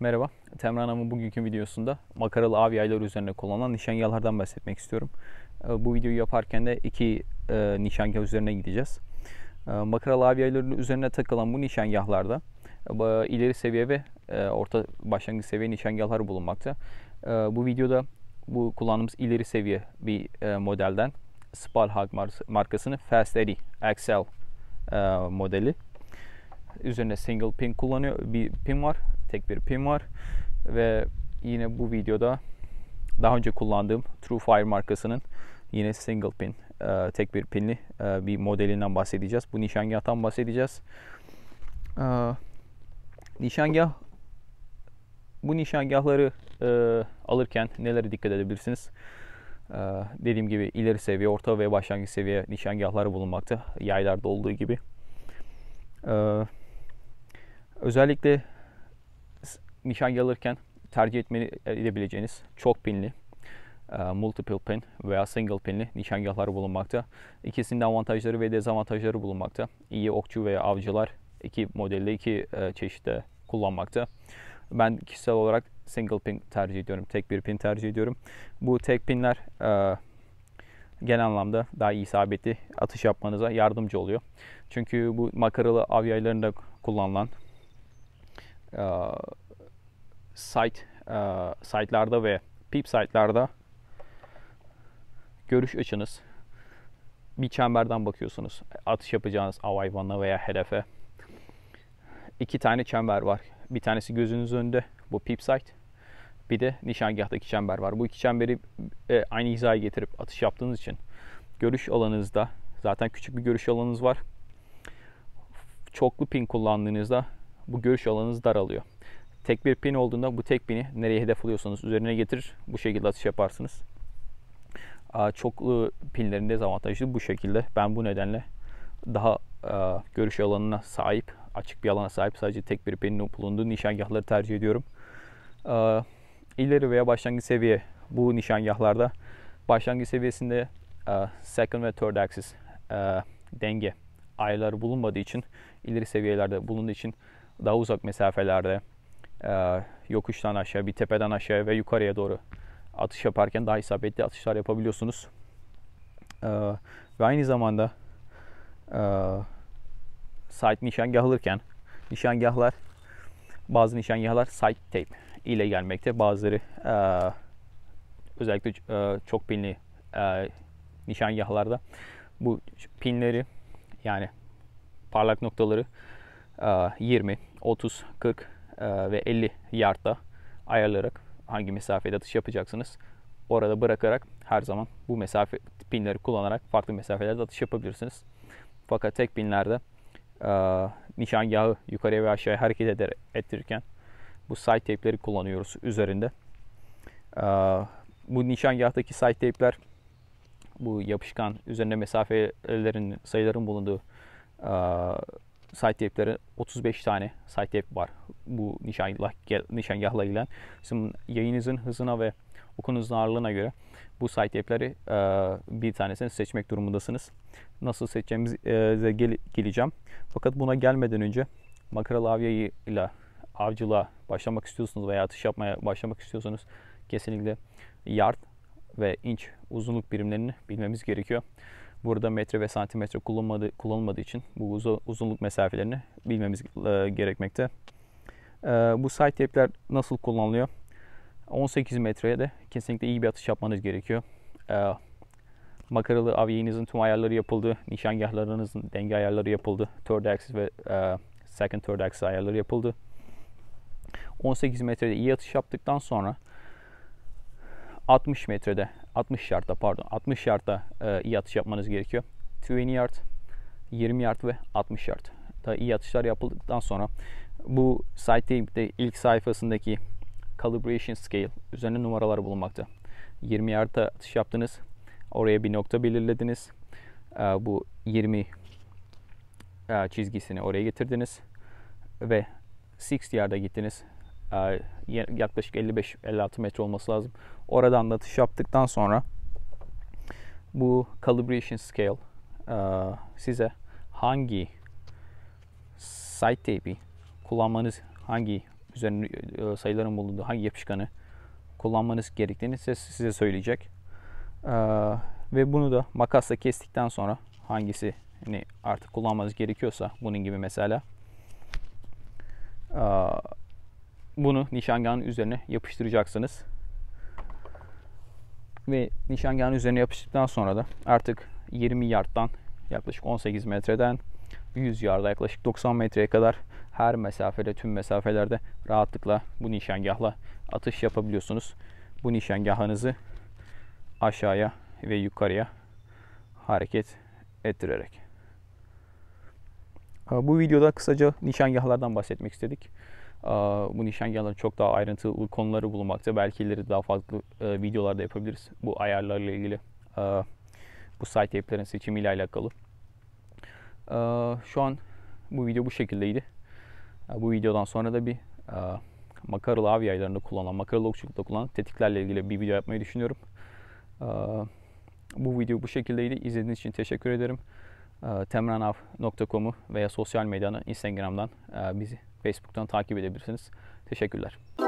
Merhaba, Temran Hanım'ın bugünkü videosunda makaralı av yayları üzerine kullanılan nişangahlardan bahsetmek istiyorum. Ee, bu videoyu yaparken de iki e, nişangah üzerine gideceğiz. E, makaralı av yaylarının üzerine takılan bu nişangahlarda e, ileri seviye ve e, orta başlangıç seviye nişangahlar bulunmakta. E, bu videoda bu kullandığımız ileri seviye bir e, modelden Spalhag markasının Fast Eddy XL e, modeli. Üzerine single pin kullanıyor, bir pin var tek bir pin var. Ve yine bu videoda daha önce kullandığım Truefire markasının yine single pin, e, tek bir pinli e, bir modelinden bahsedeceğiz. Bu nişangahtan bahsedeceğiz. E, nişangah bu nişangahları e, alırken nelere dikkat edebilirsiniz? dediğim gibi ileri seviye, orta ve başlangıç seviye nişangahları bulunmakta. Yaylarda olduğu gibi. özellikle nişan alırken tercih etmeni, e, edebileceğiniz çok pinli, e, multiple pin veya single pinli nişangahlar bulunmakta. İkisinin avantajları ve dezavantajları bulunmakta. İyi okçu veya avcılar iki modelde iki e, çeşitte kullanmakta. Ben kişisel olarak single pin tercih ediyorum. Tek bir pin tercih ediyorum. Bu tek pinler genel anlamda daha iyi isabetli atış yapmanıza yardımcı oluyor. Çünkü bu makaralı av yaylarında kullanılan site e, site'larda ve pip site'larda görüş açınız bir çemberden bakıyorsunuz. Atış yapacağınız av hayvanına veya hedefe. İki tane çember var. Bir tanesi gözünüz önünde. Bu pip site Bir de nişangahtaki çember var. Bu iki çemberi e, aynı hizaya getirip atış yaptığınız için görüş alanınızda zaten küçük bir görüş alanınız var. Çoklu pin kullandığınızda bu görüş alanınız daralıyor. Tek bir pin olduğunda bu tek pini nereye hedef alıyorsanız üzerine getirir. Bu şekilde atış yaparsınız. Çoklu pinlerin dezavantajı bu şekilde. Ben bu nedenle daha görüş alanına sahip, açık bir alana sahip sadece tek bir pinin bulunduğu nişangahları tercih ediyorum. İleri veya başlangıç seviye bu nişangahlarda başlangıç seviyesinde second ve third axis denge ayarları bulunmadığı için ileri seviyelerde bulunduğu için daha uzak mesafelerde ee, yokuştan aşağı, bir tepeden aşağı ve yukarıya doğru atış yaparken daha isabetli atışlar yapabiliyorsunuz. Ee, ve aynı zamanda e, sight nişangah alırken nişangahlar bazı nişangahlar sight tape ile gelmekte. Bazıları e, özellikle e, çok pinli nişangahlarda bu pinleri yani parlak noktaları 20, 30, 40 ee, ve 50 yarda ayarlayarak hangi mesafede atış yapacaksınız orada bırakarak her zaman bu mesafe pinleri kullanarak farklı mesafelerde atış yapabilirsiniz. Fakat tek pinlerde e, nişangahı yukarıya ve aşağıya hareket eder, ettirirken bu side tape'leri kullanıyoruz üzerinde. E, bu nişangahtaki side tape'ler bu yapışkan üzerinde mesafelerin sayıların bulunduğu e, sidetepleri 35 tane sidetep var. Bu nişangah, nişangahla ilgilenen. Sizin yayınızın hızına ve okunuzun ağırlığına göre bu sidetepleri e, bir tanesini seçmek durumundasınız. Nasıl seçeceğimize gel, geleceğim. Fakat buna gelmeden önce makarel ile avcılığa başlamak istiyorsunuz veya atış yapmaya başlamak istiyorsanız kesinlikle yard ve inç uzunluk birimlerini bilmemiz gerekiyor. Burada metre ve santimetre kullanmadığı, kullanılmadığı için bu uz- uzunluk mesafelerini bilmemiz e, gerekmekte. E, bu side tape'ler nasıl kullanılıyor? 18 metreye de kesinlikle iyi bir atış yapmanız gerekiyor. E, makaralı avyenizin tüm ayarları yapıldı. Nişangahlarınızın denge ayarları yapıldı. Third axis ve e, second third axis ayarları yapıldı. 18 metrede iyi atış yaptıktan sonra 60 metrede 60 yarda pardon 60 yarda e, iyi atış yapmanız gerekiyor. 20 yard, 20 yard ve 60 yard. Da iyi atışlar yapıldıktan sonra bu site'de ilk sayfasındaki calibration scale üzerine numaralar bulunmakta. 20 yarda atış yaptınız. Oraya bir nokta belirlediniz. E, bu 20 e, çizgisini oraya getirdiniz ve 60 yard'a gittiniz. Ee, yaklaşık 55-56 metre olması lazım. Oradan da atış yaptıktan sonra bu calibration scale e, size hangi sight tape'i kullanmanız hangi üzerinde e, sayıların bulunduğu hangi yapışkanı kullanmanız gerektiğini size, size söyleyecek. Ee, ve bunu da makasla kestikten sonra hangisi artık kullanmanız gerekiyorsa bunun gibi mesela e, bunu nişangahın üzerine yapıştıracaksınız. Ve nişangahın üzerine yapıştıktan sonra da artık 20 yardtan yaklaşık 18 metreden 100 yarda yaklaşık 90 metreye kadar her mesafede tüm mesafelerde rahatlıkla bu nişangahla atış yapabiliyorsunuz. Bu nişangahınızı aşağıya ve yukarıya hareket ettirerek. Bu videoda kısaca nişangahlardan bahsetmek istedik bu nişangahların çok daha ayrıntılı konuları bulunmakta. Belki ileri daha farklı e, videolarda yapabiliriz bu ayarlarla ilgili. Bu site app'lerin seçimiyle alakalı. Şu an bu video bu şekildeydi. Bu videodan sonra da bir makaralı av yaylarında kullanılan, makaralı okçulukta kullanılan tetiklerle ilgili bir video yapmayı düşünüyorum. Bu video bu şekildeydi. İzlediğiniz için teşekkür ederim. Temranav.com'u veya sosyal medyanı Instagram'dan bizi Facebook'tan takip edebilirsiniz. Teşekkürler.